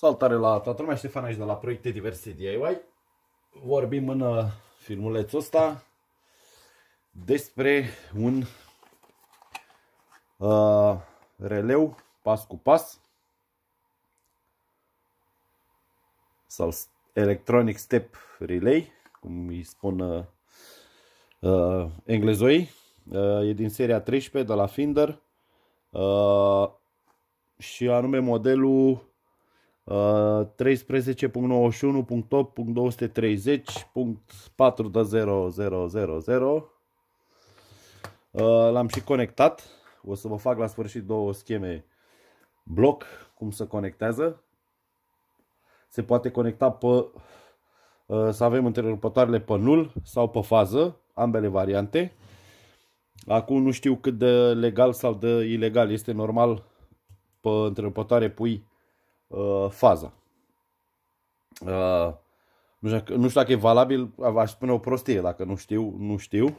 Salutare la toată lumea, Ștefan aici de la Proiecte Diverse DIY. Vorbim în uh, filmulețul ăsta despre un uh, releu pas cu pas sau electronic step relay, cum îi spun uh, uh, englezoi. Uh, e din seria 13 de la Finder uh, și anume modelul 13.91.8.230.4.0000 uh, L-am și conectat. O să vă fac la sfârșit două scheme bloc, cum se conectează. Se poate conecta pe uh, să avem întrerupătoarele pe nul sau pe fază, ambele variante. Acum nu știu cât de legal sau de ilegal este normal pe întrerupătoare pui uh, faza. Uh, nu, știu, nu știu dacă e valabil, aș spune o prostie, dacă nu știu, nu știu.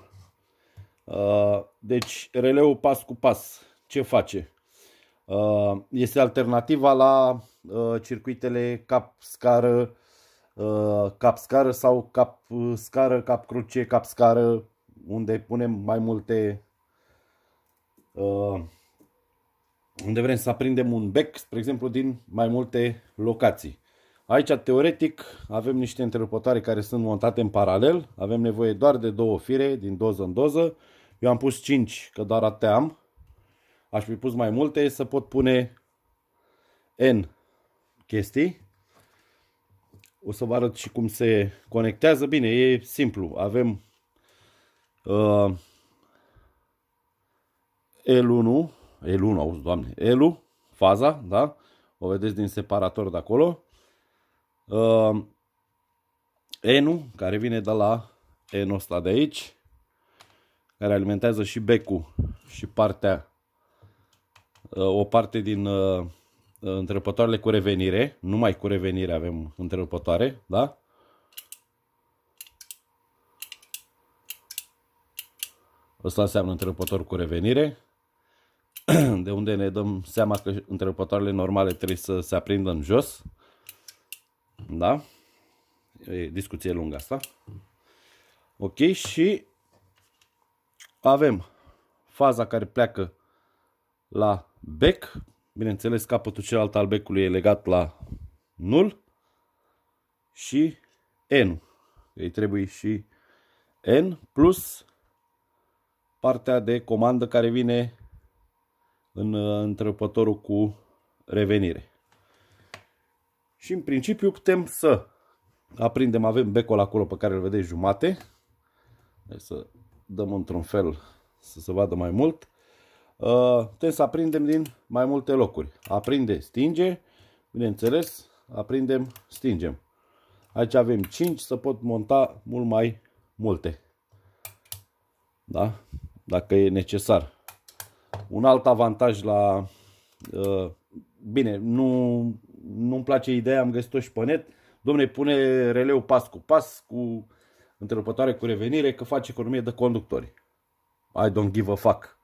Uh, deci, releu pas cu pas, ce face? Uh, este alternativa la uh, circuitele cap-scară, uh, cap-scară sau cap-scară, uh, cap-cruce, cap-scară, unde punem mai multe uh, unde vrem să aprindem un bec, spre exemplu, din mai multe locații. Aici, teoretic, avem niște întrerupătoare care sunt montate în paralel. Avem nevoie doar de două fire, din doză în doză. Eu am pus 5, că doar ateam. Aș fi pus mai multe, să pot pune N chestii. O să vă arăt și cum se conectează. Bine, e simplu. Avem uh, L1, Elu, nu auzi, doamne, Elu, faza, da? O vedeți din separator de acolo. Uh, Enu, care vine de la Enul ăsta de aici, care alimentează și becul și partea, uh, o parte din uh, uh întrerupătoarele cu revenire, numai cu revenire avem întrerupătoare, da? Asta înseamnă întrerupător cu revenire. de unde ne dăm seama că întrerupătoarele normale trebuie să se aprindă în jos. Da? E discuție lungă asta. Ok, și avem faza care pleacă la bec. Bineînțeles, capătul celălalt al becului e legat la nul. Și N. Ei trebuie și N plus partea de comandă care vine în uh, întrepătorul cu revenire. Și în principiu putem să aprindem, avem becul acolo pe care îl vedeți jumate. Deci să dăm într-un fel să se vadă mai mult. Uh, putem să aprindem din mai multe locuri. Aprinde, stinge, bineînțeles, aprindem, stingem. Aici avem 5, să pot monta mult mai multe. Da? Dacă e necesar. Un alt avantaj la... Uh, bine, nu, nu-mi place ideea, am găsit-o și pe net. Domne, pune releu pas cu pas, cu întrerupătoare cu revenire, că faci economie de conductori. I don't give a fuck.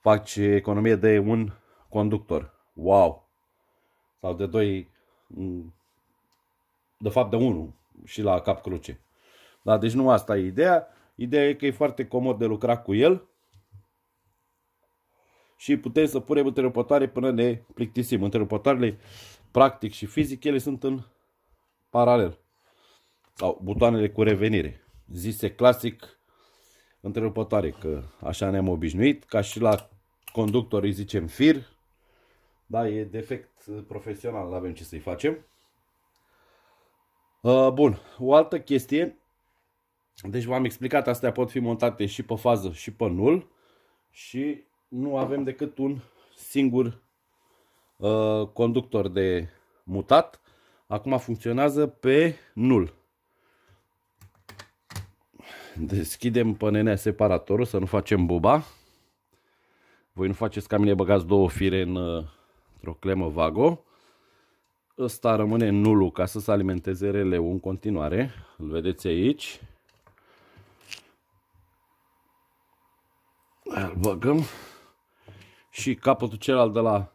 Faci economie de un conductor. Wow! Sau de doi, mm, de fapt de unul și la cap cruce. Da, deci nu asta e ideea. Ideea e că e foarte comod de lucrat cu el și putem să punem întrerupătoare până ne plictisim. Întrerupătoarele, practic și fizic, ele sunt în paralel. Sau butoanele cu revenire. Zise clasic întrerupătoare, că așa ne-am obișnuit, ca și la conductor îi zicem fir, da, e defect profesional, nu avem ce să-i facem. Uh, bun, o altă chestie, deci v-am explicat, astea pot fi montate și pe fază și pe nul și nu avem decât un singur uh, conductor de mutat. Acum funcționează pe nul. Deschidem PNN separatorul să nu facem buba. Voi nu faceți ca mine, băgați două fire în, uh, într-o clemă Vago. Ăsta rămâne nulul ca să se alimenteze releu în continuare. Îl vedeți aici. Îl băgăm și capătul celălalt de la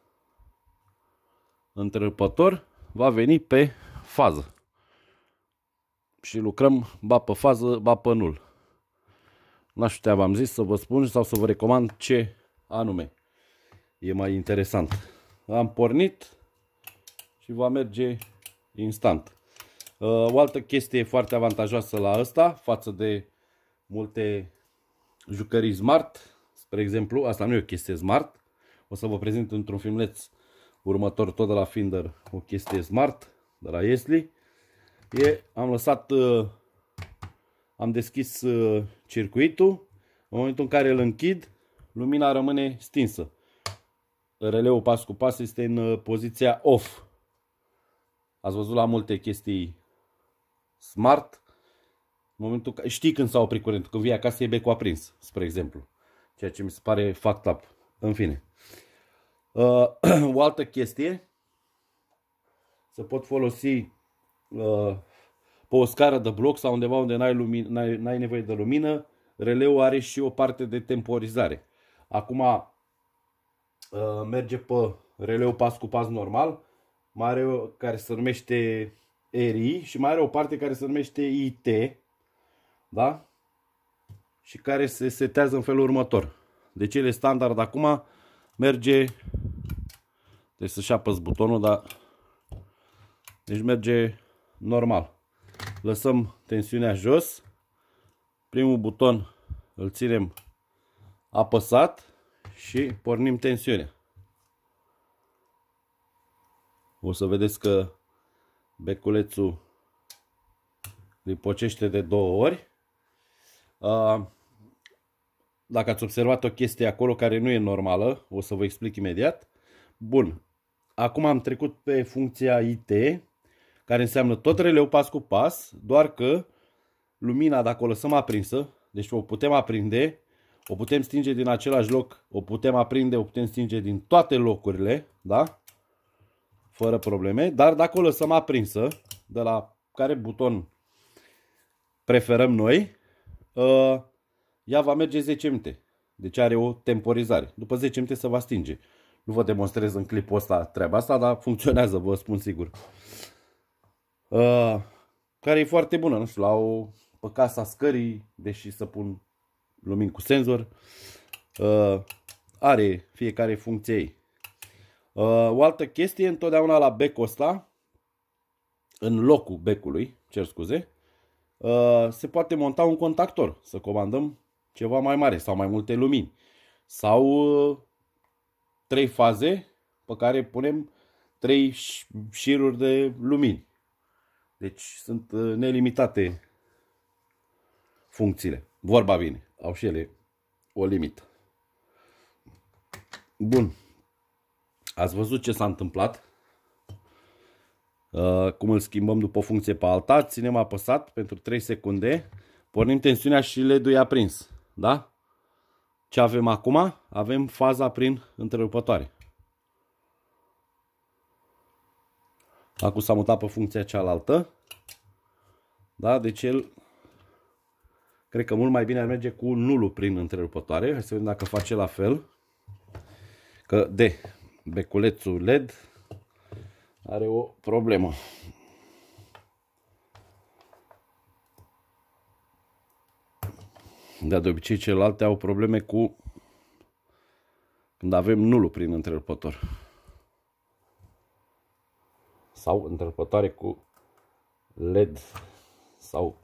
întrerupător va veni pe fază. Și lucrăm ba pe fază, ba pe nul. N-aș putea, v-am zis, să vă spun sau să vă recomand ce anume e mai interesant. Am pornit și va merge instant. Uh, o altă chestie foarte avantajoasă la asta, față de multe jucării smart, spre exemplu, asta nu e o chestie smart, o să vă prezint într-un filmleț următor, tot de la Finder, o chestie smart, de la Yesli. E, am lăsat, uh, am deschis uh, circuitul. În momentul în care îl închid, lumina rămâne stinsă. Releul pas cu pas este în uh, poziția off. Ați văzut la multe chestii smart. În momentul că știi când s-a oprit curentul, când vii acasă e becul aprins, spre exemplu. Ceea ce mi se pare fact up. În fine. Uh, o altă chestie. Să pot folosi uh, pe o scară de bloc sau undeva unde n-ai, ai nevoie de lumină, releu are și o parte de temporizare. Acum uh, merge pe releu pas cu pas normal, mai are o, care se numește RI și mai are o parte care se numește IT, da? Și care se setează în felul următor de deci cele standard acum, merge, deci să-și apăs butonul, dar deci merge normal. Lăsăm tensiunea jos, primul buton îl ținem apăsat și pornim tensiunea. O să vedeți că beculețul lipocește de două ori. Uh, dacă ați observat o chestie acolo care nu e normală, o să vă explic imediat. Bun, acum am trecut pe funcția IT, care înseamnă tot releu pas cu pas, doar că lumina, dacă o lăsăm aprinsă, deci o putem aprinde, o putem stinge din același loc, o putem aprinde, o putem stinge din toate locurile, da? Fără probleme, dar dacă o lăsăm aprinsă, de la care buton preferăm noi, uh, ea va merge 10 minute. Deci are o temporizare. După 10 minute se va stinge. Nu vă demonstrez în clipul ăsta treaba asta, dar funcționează, vă spun sigur. Uh, care e foarte bună, nu știu, la o pe casa scării, deși să pun lumini cu senzor. Uh, are fiecare funcție ei. Uh, o altă chestie, întotdeauna la becul ăsta, în locul becului, cer scuze, uh, se poate monta un contactor. Să comandăm ceva mai mare sau mai multe lumini. Sau uh, trei faze pe care punem trei șiruri de lumini. Deci sunt uh, nelimitate funcțiile. Vorba bine, au și ele o limită. Bun. Ați văzut ce s-a întâmplat? Uh, cum îl schimbăm după funcție pe alta. Ținem apăsat pentru 3 secunde. Pornim tensiunea și LED-ul e aprins. Da? Ce avem acum? Avem faza prin întrerupătoare. Acum s-a mutat pe funcția cealaltă. Da? Deci el cred că mult mai bine ar merge cu nulul prin întrerupătoare. Hai să vedem dacă face la fel. Că de beculețul LED are o problemă. Dar de obicei celelalte au probleme cu când avem nulul prin întrerupător. Sau întrerupătoare cu LED sau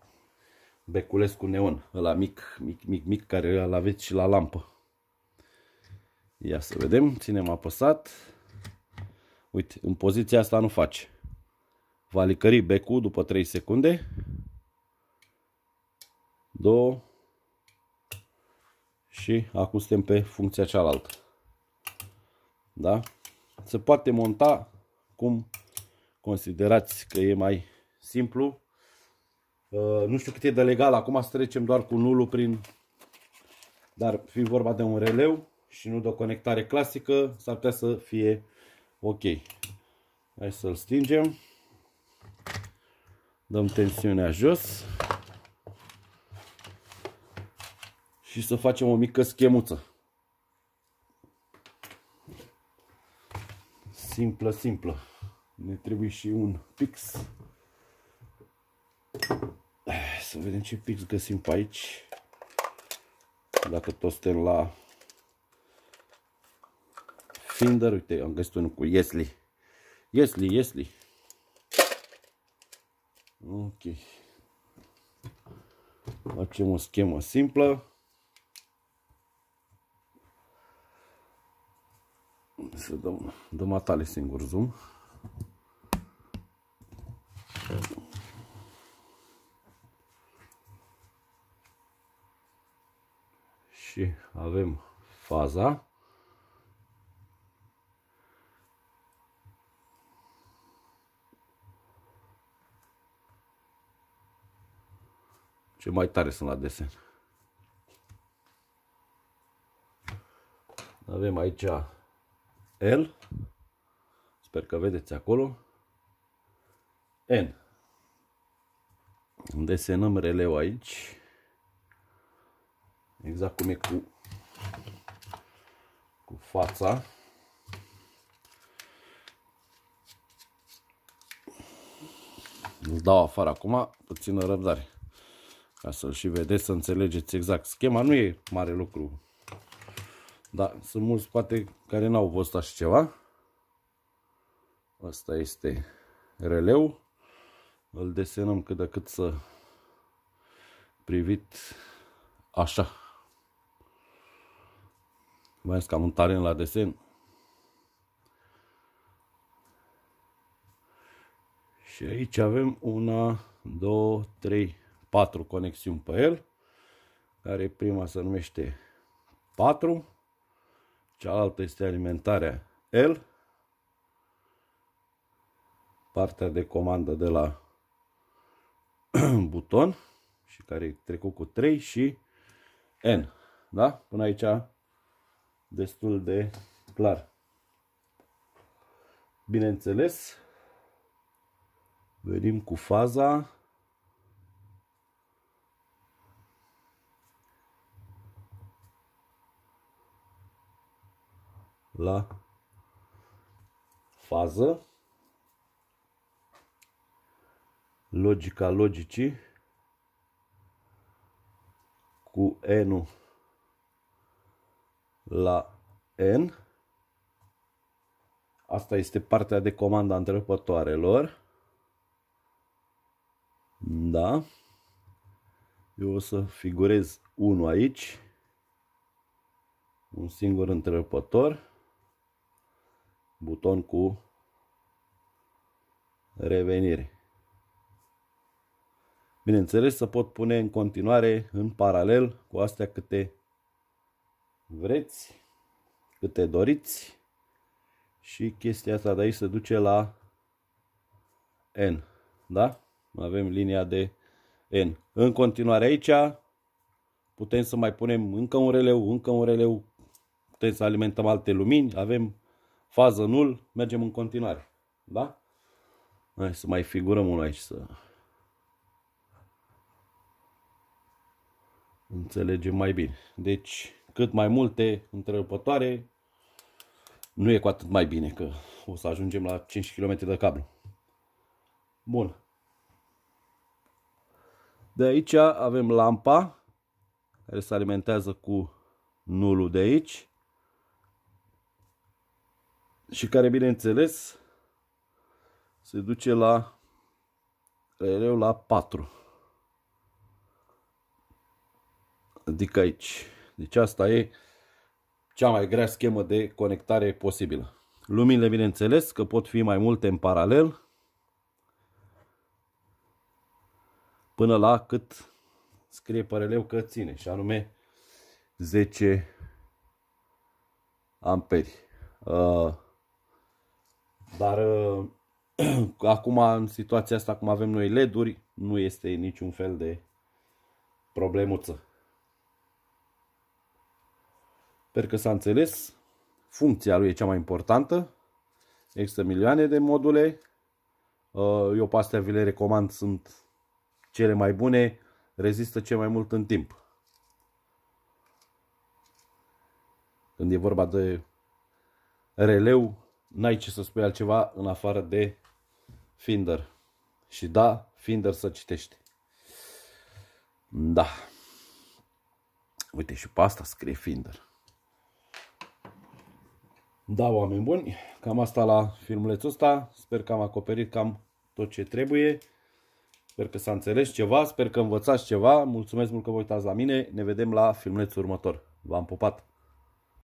beculesc cu neon, ăla mic, mic, mic, mic, care îl aveți și la lampă. Ia să vedem, ținem apăsat. Uite, în poziția asta nu faci. Va licări becul după 3 secunde. 2, și acum suntem pe funcția cealaltă. Da? Se poate monta cum considerați că e mai simplu. Uh, nu știu cât e de legal, acum să trecem doar cu nulul prin... Dar fi vorba de un releu și nu de o conectare clasică, s-ar putea să fie ok. Hai să-l stingem. Dăm tensiunea jos. și să facem o mică schemuță. Simplă, simplă. Ne trebuie și un pix. Să vedem ce pix găsim pe aici. Dacă tot suntem la Finder, uite, am găsit unul cu Yesli. Yesli, Yesli. Ok. Facem o schemă simplă. să dăm, dăm atale singur zoom. Și avem faza. Ce mai tare sunt la desen. Avem aici L, sper că vedeți acolo, N. Desenăm releu aici, exact cum e cu, cu fața. Îl dau afară acum, puțină răbdare, ca să-l și vedeți, să înțelegeți exact. Schema nu e mare lucru dar sunt mulți poate care n-au văzut așa ceva. Asta este releu. Îl desenăm cât de cât să privit așa. Vă că am un talent la desen. Și aici avem una, două, trei, patru conexiuni pe el. Care prima se numește 4. Cealaltă este alimentarea L, partea de comandă de la buton și care e trecut cu 3 și N. Da? Până aici destul de clar. Bineînțeles, venim cu faza la fază. Logica logicii cu n la n. Asta este partea de comandă a întrebătoarelor. Da. Eu o să figurez 1 aici. Un singur întrebător buton cu revenire. Bineînțeles, să pot pune în continuare în paralel cu astea câte vreți, câte doriți și chestia asta de aici se duce la N. Da? Avem linia de N. În continuare aici putem să mai punem încă un releu, încă un releu, putem să alimentăm alte lumini, avem fază nul, mergem în continuare. Da? Hai să mai figurăm unul aici să înțelegem mai bine. Deci, cât mai multe întrerupătoare, nu e cu atât mai bine, că o să ajungem la 5 km de cablu. Bun. De aici avem lampa, care se alimentează cu nulul de aici și care, bineînțeles, se duce la releu la 4. Adică aici. Deci asta e cea mai grea schemă de conectare posibilă. Luminile, bineînțeles, că pot fi mai multe în paralel, până la cât scrie pe releu că ține, și anume 10 amperi. Uh, dar acum, în situația asta, cum avem noi LED-uri, nu este niciun fel de problemuță. Sper că s-a înțeles. Funcția lui e cea mai importantă. Există milioane de module. Uh, eu pe astea vi le recomand, sunt cele mai bune, rezistă cel mai mult în timp. Când e vorba de releu, n-ai ce să spui altceva în afară de Finder. Și da, Finder să citești. Da. Uite și pe asta scrie Finder. Da, oameni buni, cam asta la filmulețul ăsta. Sper că am acoperit cam tot ce trebuie. Sper că s-a înțeles ceva, sper că învățați ceva. Mulțumesc mult că vă uitați la mine. Ne vedem la filmulețul următor. V-am pupat!